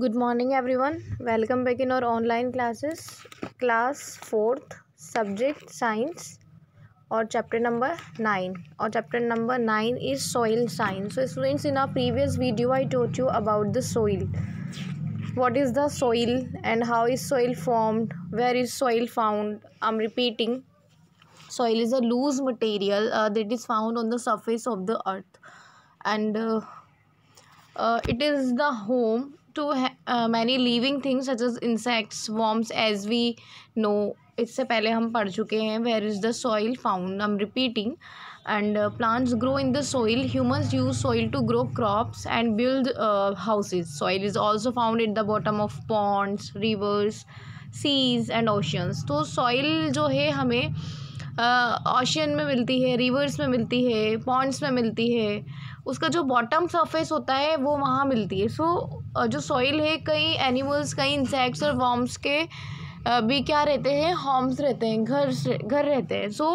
good morning everyone welcome back in our online classes class fourth subject science or chapter number 9 or chapter number 9 is soil science so students in our previous video i taught you about the soil what is the soil and how is soil formed where is soil found i'm repeating soil is a loose material uh, that is found on the surface of the earth and uh, uh, it is the home to uh, many living things such as insects worms as we know इससे पहले हम पढ़ चुके हैं where is the soil found I am repeating and plants grow in the soil humans use soil to grow crops and build houses soil is also found at the bottom of ponds rivers seas and oceans तो soil जो है हमें ocean में मिलती है reverse में मिलती है पॉन्ड्स में मिलती है उसका जो बॉटम सरफेस होता है वो वहाँ मिलती है सो so, जो सॉइल है कई एनिमल्स कई इंसेक्ट्स और वॉम्स के भी क्या रहते हैं होम्स रहते हैं घर घर रहते हैं so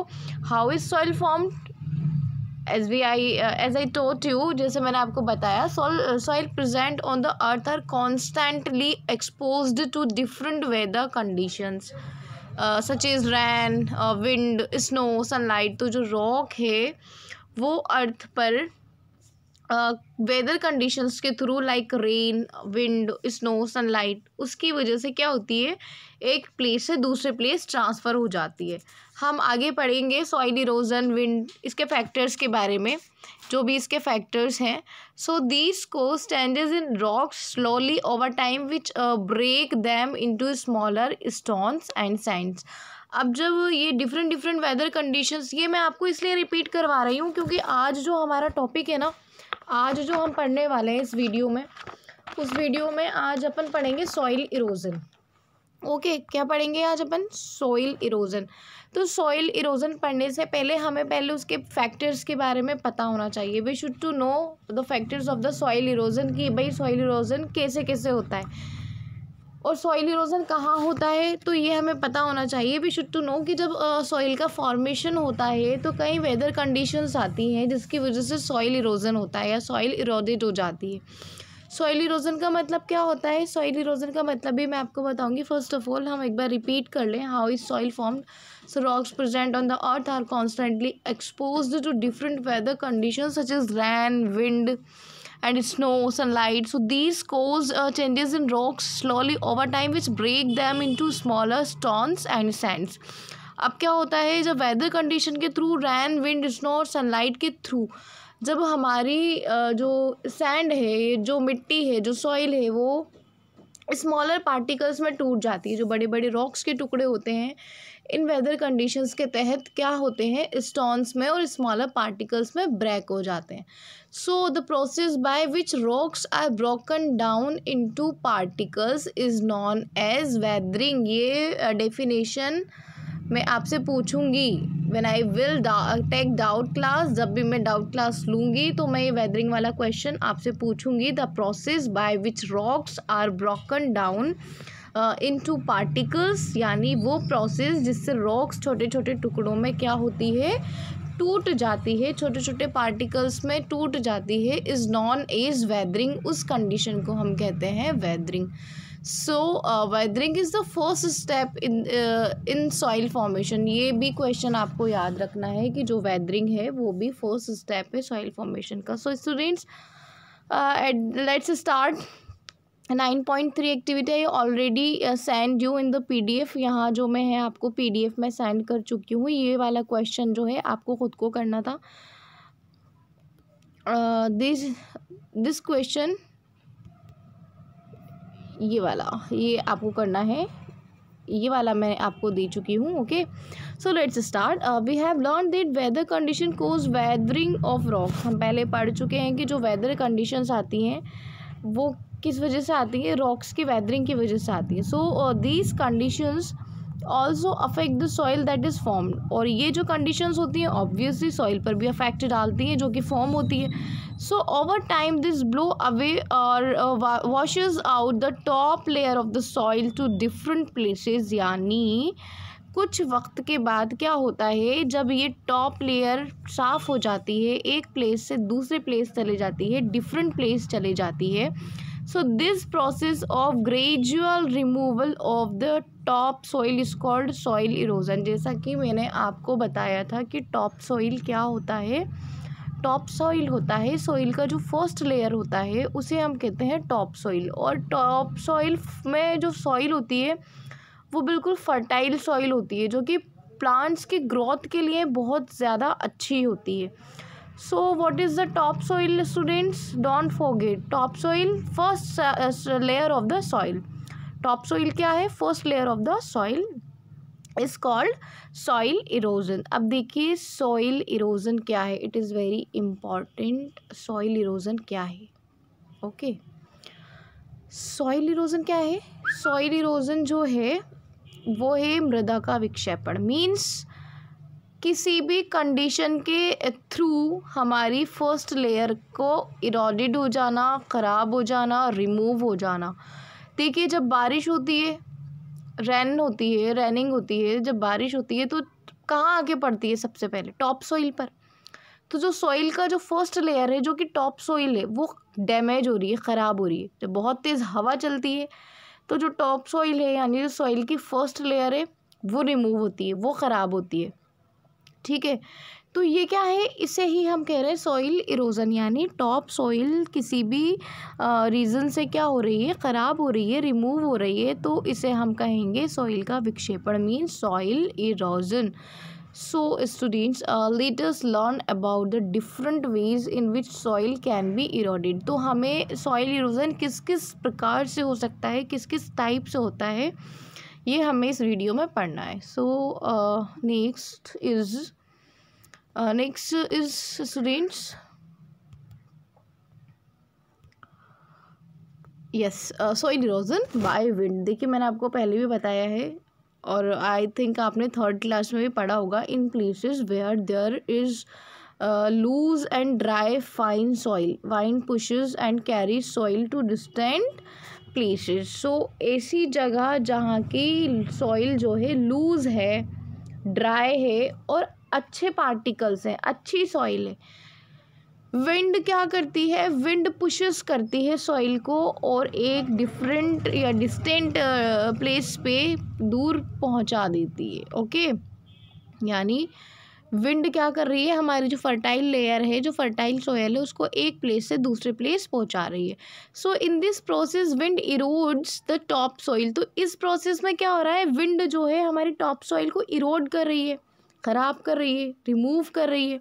how is soil form as we I as I taught you जैसे मैंने आपको बताया soil soil present on the earth are constantly expose to different weather conditions such is rain wind snow sunlight तो जो rock है वो earth पर weather conditions के through like rain wind snow sunlight उसकी वजह से क्या होती है एक प्लेस से दूसरे प्लेस ट्रांसफ़र हो जाती है हम आगे पढ़ेंगे सॉइल इरोजन विंड इसके फैक्टर्स के बारे में जो भी इसके फैक्टर्स हैं सो दीज को स्टैंडेज in rocks slowly over time which break them into smaller stones and sands अब जब ये डिफरेंट डिफरेंट वेदर कंडीशंस ये मैं आपको इसलिए रिपीट करवा रही हूँ क्योंकि आज जो हमारा टॉपिक है ना आज जो हम पढ़ने वाले हैं इस वीडियो में उस वीडियो में आज अपन पढ़ेंगे सॉइल इरोज़न ओके okay, क्या पढ़ेंगे आज अपन सॉइल इरोज़न तो सॉइल इरोज़न पढ़ने से पहले हमें पहले उसके फैक्टर्स के बारे में पता होना चाहिए we should to know the factors of the soil erosion कि भाई सॉइल इरोज़न कैसे कैसे होता है और सॉइल इरोज़न कहाँ होता है तो ये हमें पता होना चाहिए वी शुड टू नो कि जब सॉइल का फॉर्मेशन होता है तो कई वेदर कंडीशंस आती हैं जिसकी वजह से सॉइल इरोज़न होता है या सॉइल इरोडेड हो जाती है सॉइल इरोजन का मतलब क्या होता है सॉइल इरोजन का मतलब भी मैं आपको बताऊंगी फर्स्ट ऑफ ऑल हम एक बार रिपीट कर लें how is soil form so rocks present on the earth are constantly expose to different weather condition such is rain wind and snows and light So these cause uh, changes in rocks slowly over time which break them into smaller stones and sands. अब क्या होता है जब weather condition के through rain wind snow और sunlight के through जब हमारी जो सैंड है जो मिट्टी है जो सॉइल है वो स्मॉलर पार्टिकल्स में टूट जाती है जो बड़े बड़े रॉक्स के टुकड़े होते हैं इन वेदर कंडीशंस के तहत क्या होते हैं स्टोन्स में और स्मॉलर पार्टिकल्स में ब्रेक हो जाते हैं so the process by which rocks are broken down into particles is known as weathering ये डेफिनेशन uh, मैं आपसे पूछूंगी when I will take doubt class जब भी मैं डाउट क्लास लूँगी तो मैं ये वेदरिंग वाला क्वेश्चन आपसे पूछूंगी the process by which rocks are broken down into particles यानी वो प्रोसेस जिससे रॉक्स छोटे छोटे टुकड़ों में क्या होती है टूट जाती है छोटे छोटे पार्टिकल्स में टूट जाती है इज़ नॉन एज वेदरिंग उस कंडीशन को हम कहते हैं weathering so weathering is the first step in in soil formation ये भी क्वेश्चन आपको याद रखना है कि जो वेदरिंग है वो भी फर्स्ट स्टेप है सॉइल फॉर्मेशन का so students let's start nine point three activity I already send you in the P D F यहाँ जो मैं है आपको पी डी एफ में सेंड कर चुकी हूँ ये वाला क्वेश्चन जो है आपको ख़ुद को करना था दिस दिस क्वेश्चन ये वाला ये आपको करना है ये वाला मैं आपको दे चुकी हूँ okay so let's start we have learn that weather condition cause weathering of rocks हम पहले पढ़ चुके हैं कि जो वेदर कंडीशंस आती हैं वो किस वजह से आती है रॉक्स की वेदरिंग की वजह से आती है so these conditions also affect the soil that is formed और ये जो कंडीशंस होती हैं ऑब्वियसली सॉइल पर भी अफेक्ट डालती हैं जो कि फॉर्म होती है so over time this blow away और washes out the top layer of the soil to different places यानी कुछ वक्त के बाद क्या होता है जब ये टॉप लेयर साफ़ हो जाती है एक प्लेस से दूसरे प्लेस चले जाती है डिफरेंट प्लेस चले जाती है so this process of gradual removal of the top soil is called soil erosion जैसा कि मैंने आपको बताया था कि टॉप सॉइल क्या होता है टॉप सॉइल होता है सॉइल का जो फर्स्ट लेयर होता है उसे हम कहते हैं टॉप सॉइल और टॉप सॉइल में जो सॉइल होती है वो बिल्कुल फर्टाइल सॉइल होती है जो कि प्लांट्स की ग्रोथ के लिए बहुत ज़्यादा अच्छी होती है so what is the top soil students don't forget top soil first layer of the soil top soil क्या है first layer of the soil is called soil erosion अब देखिए सॉइल इरोजन क्या है it is very important soil erosion क्या है okay soil erosion क्या है सॉइल इरोजन जो है वो है मृदा का विक्षेपण मीन्स किसी भी कंडीशन के थ्रू हमारी फर्स्ट लेयर को इरोडिड हो जाना ख़राब हो जाना रिमूव हो जाना देखिए जब बारिश होती है रैन होती है रेनिंग होती है जब बारिश होती है तो कहाँ आके पड़ती है सबसे पहले टॉप सॉइल पर तो जो सॉइल का जो फर्स्ट लेयर है जो कि टॉप सॉइल है वो डैमेज हो रही है ख़राब हो रही है जब बहुत तेज़ हवा चलती है तो जो टॉप सॉइल है यानी जो सॉइल की फर्स्ट लेयर है वो रिमूव होती है वो ख़राब होती है ठीक है तो ये क्या है इसे ही हम कह रहे हैं सॉइल इरोज़न यानी टॉप सॉइल किसी भी रीज़न से क्या हो रही है ख़राब हो रही है रिमूव हो रही है तो इसे हम कहेंगे सॉइल का विक्षेपण mean soil erosion so students uh, learn about the different ways in which soil can be eroded तो हमें सॉइल इरोज़न किस किस प्रकार से हो सकता है किस किस टाइप से होता है ये हमें इस वीडियो में पढ़ना है so next is next is students yes erosion by wind देखिए मैंने आपको पहले भी बताया है और आई थिंक आपने थर्ड क्लास में भी पढ़ा होगा in places where there is loose and dry fine soil wind pushes and carry soil to distant places so ऐसी जगह जहाँ की सॉइल जो है लूज़ है ड्राई है और अच्छे पार्टिकल्स हैं अच्छी सॉइल है विंड क्या करती है विंड पुशेस करती है सॉइल को और एक डिफरेंट या डिस्टेंट प्लेस uh, पे दूर पहुंचा देती है ओके यानी विंड क्या कर रही है हमारी जो फर्टाइल लेयर है जो फर्टाइल सोयल है उसको एक प्लेस से दूसरे प्लेस पहुंचा रही है so in this process wind erodes the top soil तो इस प्रोसेस में क्या हो रहा है विंड जो है हमारी टॉप सॉइल को इरोड कर रही है ख़राब कर रही है रिमूव कर रही है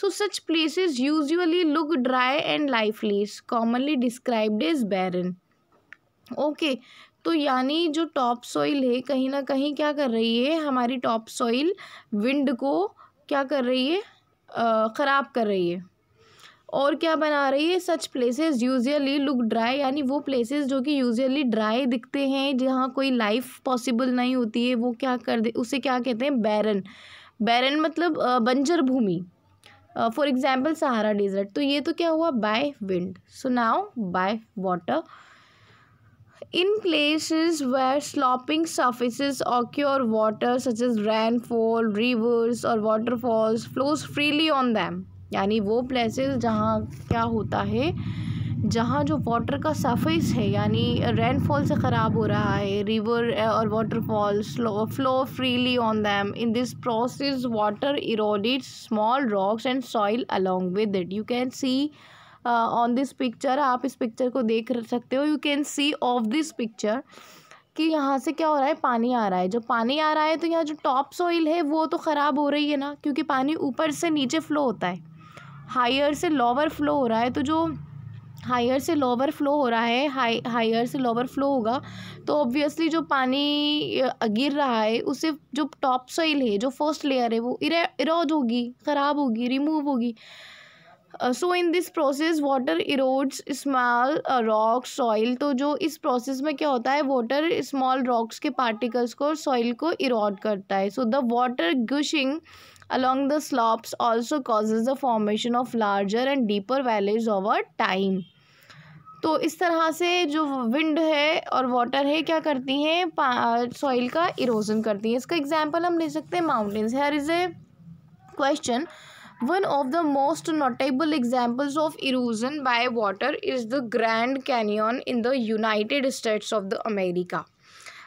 so such place usually look dry and less commonly described is barren okay तो यानी जो टॉप सॉइल है कहीं ना कहीं क्या कर रही है हमारी टॉप सॉइल विंड को क्या कर रही है ख़राब कर रही है और क्या बना रही है such places usually look dry यानी वो प्लेसेस जो कि यूजुअली ड्राई दिखते हैं जहाँ कोई लाइफ पॉसिबल नहीं होती है वो क्या कर दे उसे क्या कहते हैं बैरन बैरन मतलब बंजर भूमि फॉर एग्ज़ाम्पल सहारा डेजर्ट तो ये तो क्या हुआ by wind so now by water In places where sloping surfaces occur, water such as rainfall, rivers or waterfalls flows freely on them. यानी वो places जहाँ क्या होता है जहाँ जो वाटर का सफ़ेस है यानी रेनफॉल से ख़राब हो रहा है रिवर और waterfall flow freely on them in this process water eroded small rocks and soil along with it you can see on this picture आप इस पिक्चर को देख सकते हो you can see of this picture कि यहाँ से क्या हो रहा है पानी आ रहा है जो पानी आ रहा है तो यहाँ जो टॉप सॉइल है वो तो ख़राब हो रही है ना क्योंकि पानी ऊपर से नीचे फ़्लो होता है हायर से लोअर फ्लो हो रहा है तो जो हायर से लोअर फ्लो हो रहा है हाई हायर से लोअर फ्लो होगा तो ऑब्वियसली जो पानी गिर रहा है उसे जो टॉप सॉइल है जो फर्स्ट लेयर है वो इरोज होगी ख़राब होगी रिमूव होगी so in this process water erodes small rocks soil तो जो इस प्रोसेस में क्या होता है वाटर स्मॉल रॉक्स के पार्टिकल्स को सॉइल को इरोड करता है so the water gushing along the slopes also causes the formation of larger and deeper valleys over time तो इस तरह से जो विंड है और वाटर है क्या करती हैं सॉइल का इरोजन करती हैं इसका एग्जाम्पल हम ले सकते हैं mountains here is a question One of the most notable examples of erosion by water is the Grand Canyon in the United States of the America.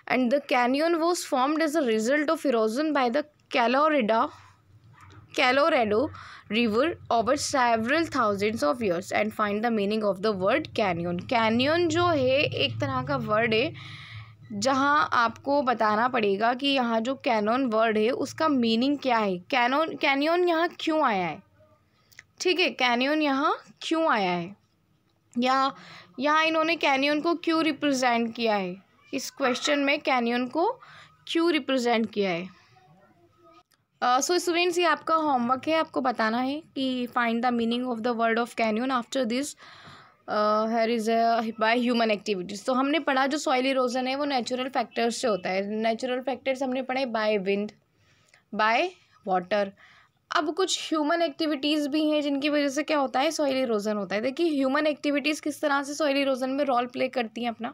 And the canyon was formed as a result of erosion by the Colorado, Colorado River over several thousands of years and find the meaning of the word canyon. Canyon जो है एक तरह का word है जहाँ आपको बताना पड़ेगा कि यहाँ जो कैनोन वर्ड है उसका मीनिंग क्या है कैनोन कैनियन यहाँ क्यों आया है ठीक है कैनियन यहाँ क्यों आया है या यहाँ इन्होंने कैनियन को क्यों रिप्रेजेंट किया है इस क्वेश्चन में कैनियन को क्यों रिप्रेजेंट किया है सो स्टूडेंट्स ये आपका होमवर्क है आपको बताना है कि find the meaning of the word of canyon after this here is by human activities तो हमने पढ़ा जो सॉइल इरोजन है वो नेचुरल फैक्टर्स से होता है नेचुरल फैक्टर्स हमने पढ़े बाय विंड बाय वाटर अब कुछ ह्यूमन एक्टिविटीज़ भी हैं जिनकी वजह से क्या होता है सॉइल इरोजन होता है देखिए ह्यूमन एक्टिविटीज़ किस तरह से सॉइल इरोजन में रोल प्ले करती हैं अपना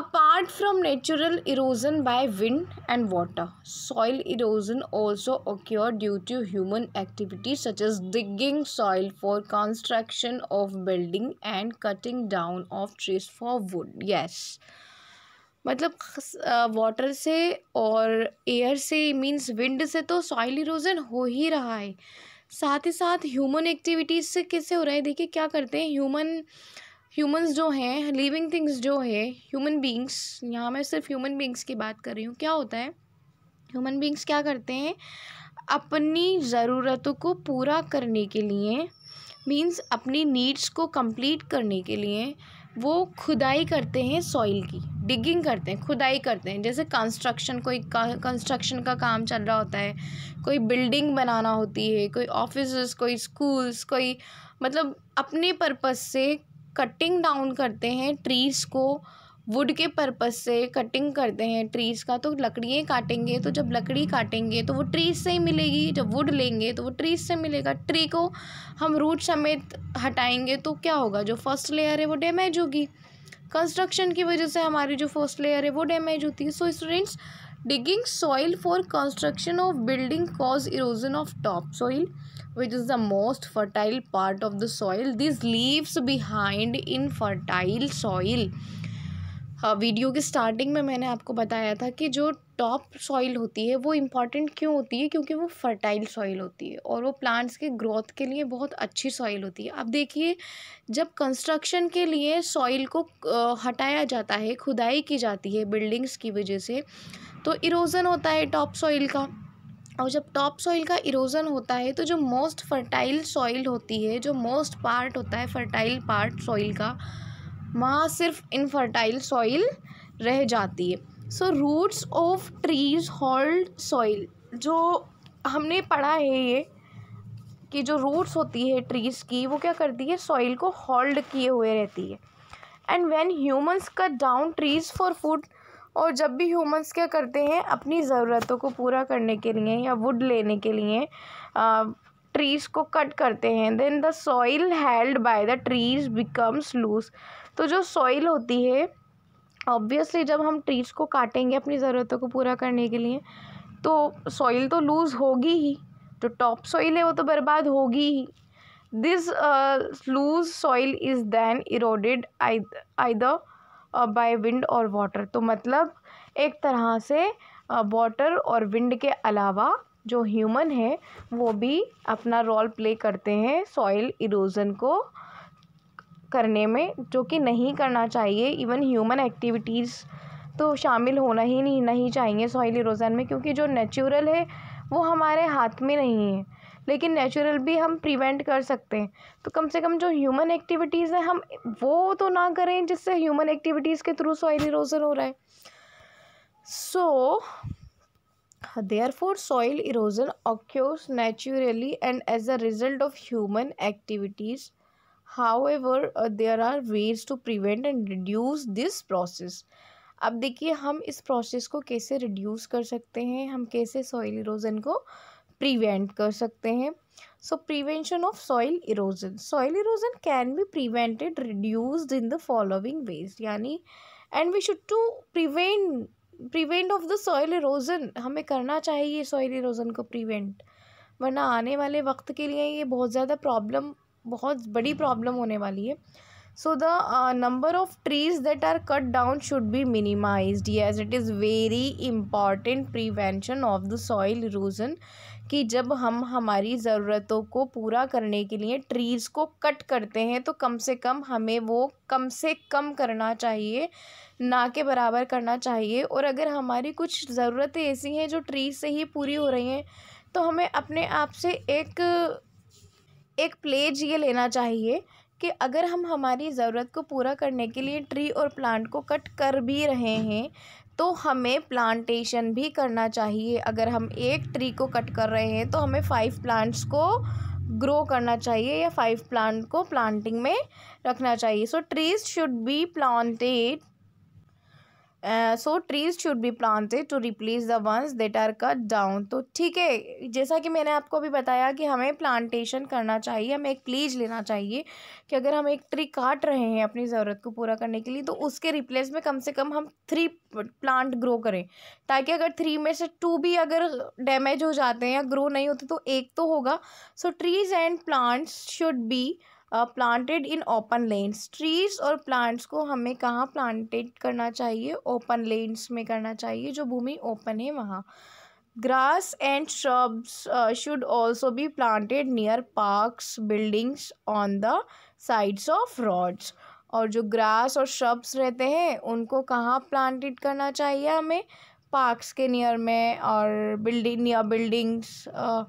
apart from natural erosion by wind and water soil erosion also occur due to human activities such as digging soil for construction of building and cutting down of trees for wood yes मतलब water से और air से means wind से तो soil erosion हो ही रहा है साथ ही साथ ह्यूमन एक्टिविटीज़ से कैसे हो रहा है देखिए क्या करते हैं ह्यूमन human... ह्यूमंस जो हैं लिविंग थिंग्स जो है ह्यूमन बींग्स यहाँ मैं सिर्फ ह्यूमन बींग्स की बात कर रही हूँ क्या होता है ह्यूमन बींग्स क्या करते हैं अपनी ज़रूरतों को पूरा करने के लिए मीन्स अपनी नीड्स को कंप्लीट करने के लिए वो खुदाई करते हैं सॉइल की डिगिंग करते हैं खुदाई करते हैं जैसे कंस्ट्रक्शन कोई कंस्ट्रक्शन का, काम चल रहा होता है कोई बिल्डिंग बनाना होती है कोई ऑफिस कोई स्कूल्स कोई मतलब अपने पर्पज से कटिंग डाउन करते हैं ट्रीज़ को वुड के पर्पज़ से कटिंग करते हैं ट्रीज़ का तो लकड़ियाँ काटेंगे तो जब लकड़ी काटेंगे तो वो ट्रीज़ से ही मिलेगी जब वुड लेंगे तो वो ट्रीज़ से मिलेगा ट्री को हम रूट समेत हटाएंगे तो क्या होगा जो फर्स्ट लेयर है वो डैमेज होगी कंस्ट्रक्शन की वजह से हमारी जो फर्स्ट लेयर है वो डैमेज होती है so students digging soil for construction of building cause erosion of topsoil which is the most fertile part of the soil this leaves behind infertile soil हाँ, वीडियो के स्टार्टिंग में मैंने आपको बताया था कि जो टॉप सॉइल होती है वो इम्पॉर्टेंट क्यों होती है क्योंकि वो फर्टाइल सॉइल होती है और वो प्लांट्स के ग्रोथ के लिए बहुत अच्छी सॉइल होती है अब देखिए जब कंस्ट्रक्शन के लिए सॉइल को हटाया जाता है खुदाई की जाती है बिल्डिंग्स की वजह से तो इरोज़न होता है टॉप सॉइल का और जब टॉप सॉइल का इरोज़न होता है तो जो मोस्ट फर्टाइल सॉइल होती है जो मोस्ट पार्ट होता है फर्टाइल पार्ट सॉइल का वहाँ सिर्फ इनफर्टाइल सॉइल रह जाती है so roots of trees hold soil जो हमने पढ़ा है ये कि जो रूट्स होती है ट्रीज़ की वो क्या करती है सॉइल को होल्ड किए हुए रहती है and when humans cut down trees for food और जब भी ह्यूमंस क्या करते हैं अपनी ज़रूरतों को पूरा करने के लिए या वुड लेने के लिए ट्रीज़ को कट करते हैं then the soil held by the trees becomes loose तो जो सॉइल होती है ऑब्वियसली जब हम ट्रीज को काटेंगे अपनी ज़रूरतों को पूरा करने के लिए तो सॉइल तो लूज़ होगी ही जो टॉप सॉइल है वो तो बर्बाद होगी ही this loose soil is then eroded I by wind और वाटर तो मतलब एक तरह से वाटर uh, और विंड के अलावा जो ह्यूमन है वो भी अपना रोल प्ले करते हैं सॉइल इरोजन को करने में जो कि नहीं करना चाहिए इवन ह्यूमन एक्टिविटीज़ तो शामिल होना ही नहीं नहीं चाहिए सॉइल इरोज़न में क्योंकि जो नेचुरल है वो हमारे हाथ में नहीं है लेकिन नेचुरल भी हम प्रिवेंट कर सकते हैं तो कम से कम जो ह्यूमन एक्टिविटीज़ हैं हम वो तो ना करें जिससे ह्यूमन एक्टिविटीज़ के थ्रू सॉइल इरोज़न हो रहा है so therefore soil erosion occurs naturally and as a result of human activities however there are ways to prevent and reduce this process अब देखिए हम इस प्रोसेस को कैसे रिड्यूस कर सकते हैं हम कैसे सॉइल इरोजन को प्रिवेंट कर सकते हैं so prevention of soil erosion soil erosion can be prevented reduced in the following ways यानी and we should to prevent prevent of the soil erosion हमें करना चाहिए सॉइल इरोजन को प्रिवेंट वरना आने वाले वक्त के लिए ये बहुत ज़्यादा प्रॉब्लम बहुत बड़ी प्रॉब्लम होने वाली है so the number of trees that are cut down should be minimize minimized it is very important prevention of the soil erosion कि जब हम हमारी ज़रूरतों को पूरा करने के लिए ट्रीज़ को कट करते हैं तो कम से कम हमें वो कम से कम करना चाहिए ना के बराबर करना चाहिए और अगर हमारी कुछ ज़रूरतें ऐसी हैं जो ट्रीज से ही पूरी हो रही हैं तो हमें अपने आप से एक एक प्लेज ये लेना चाहिए कि अगर हम हमारी ज़रूरत को पूरा करने के लिए ट्री और प्लांट को कट कर भी रहे हैं तो हमें प्लांटेशन भी करना चाहिए अगर हम एक ट्री को कट कर रहे हैं तो हमें फाइव प्लांट्स को ग्रो करना चाहिए या फाइव प्लांट को प्लांटिंग में रखना चाहिए so trees should be planted so trees should be planted to replace the ones that are cut down तो ठीक है जैसा कि मैंने आपको अभी बताया कि हमें प्लांटेशन करना चाहिए हमें एक प्लीज लेना चाहिए कि अगर हम एक ट्री काट रहे हैं अपनी ज़रूरत को पूरा करने के लिए तो उसके रिप्लेस में कम से कम हम थ्री प्लांट ग्रो करें ताकि अगर थ्री में से टू भी अगर डैमेज हो जाते हैं या ग्रो नहीं होते तो एक तो होगा so trees and plants should be planted in open lands trees और प्लांट्स को हमें कहाँ प्लांटेड करना चाहिए ओपन लेन्स में करना चाहिए जो भूमि ओपन है वहाँ grass and shrubs should also be planted near parks buildings on the sides of roads और जो ग्रास और श्रब्स रहते हैं उनको कहाँ प्लांटेड करना चाहिए हमें पार्क्स के नियर में और building near buildings uh,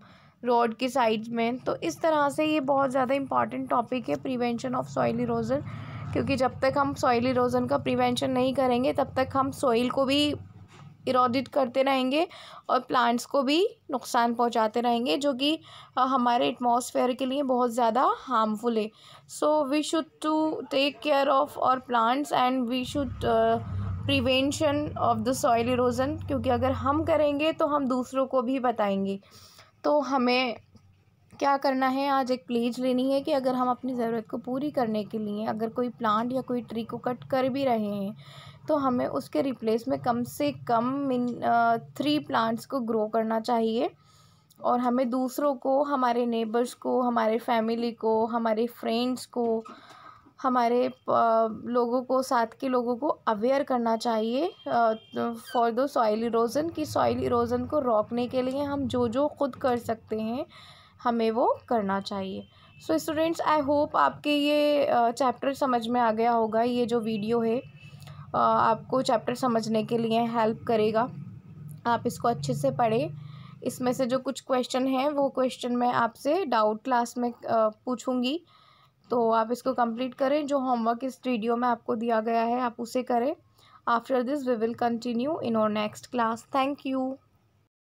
road की साइड्स में तो इस तरह से ये बहुत ज़्यादा इंपॉर्टेंट टॉपिक है प्रिवेंशन ऑफ सॉइल इरोजन क्योंकि जब तक हम सॉइल इरोजन का प्रिवेंशन नहीं करेंगे तब तक हम सॉइल को भी इरोडिट करते रहेंगे और प्लांट्स को भी नुकसान पहुंचाते रहेंगे जो कि हमारे एटमॉस्फेयर के लिए बहुत ज़्यादा हार्मफुल है so we should to take care of और plants and we should prevention of the soil erosion क्योंकि अगर हम करेंगे तो हम दूसरों को भी बताएंगे तो हमें क्या करना है आज एक प्लीज लेनी है कि अगर हम अपनी ज़रूरत को पूरी करने के लिए अगर कोई प्लांट या कोई ट्री को कट कर भी रहे हैं तो हमें उसके रिप्लेस में कम से कम मिन थ्री प्लांट्स को ग्रो करना चाहिए और हमें दूसरों को हमारे नेबर्स को हमारे फैमिली को हमारे फ्रेंड्स को हमारे लोगों को साथ के लोगों को अवेयर करना चाहिए फॉर द सॉइल इरोज़न कि सॉइल इरोज़न को रोकने के लिए हम जो जो खुद कर सकते हैं हमें वो करना चाहिए सो स्टूडेंट्स आई होप आपके ये चैप्टर समझ में आ गया होगा ये जो वीडियो है uh, आपको चैप्टर समझने के लिए हेल्प करेगा आप इसको अच्छे से पढ़ें इसमें से जो कुछ क्वेश्चन हैं वो क्वेश्चन मैं आपसे डाउट क्लास में पूछूंगी तो आप इसको कंप्लीट करें जो होमवर्क इस वीडियो में आपको दिया गया है आप उसे करें after this we will continue in और नेक्स्ट क्लास थैंक यू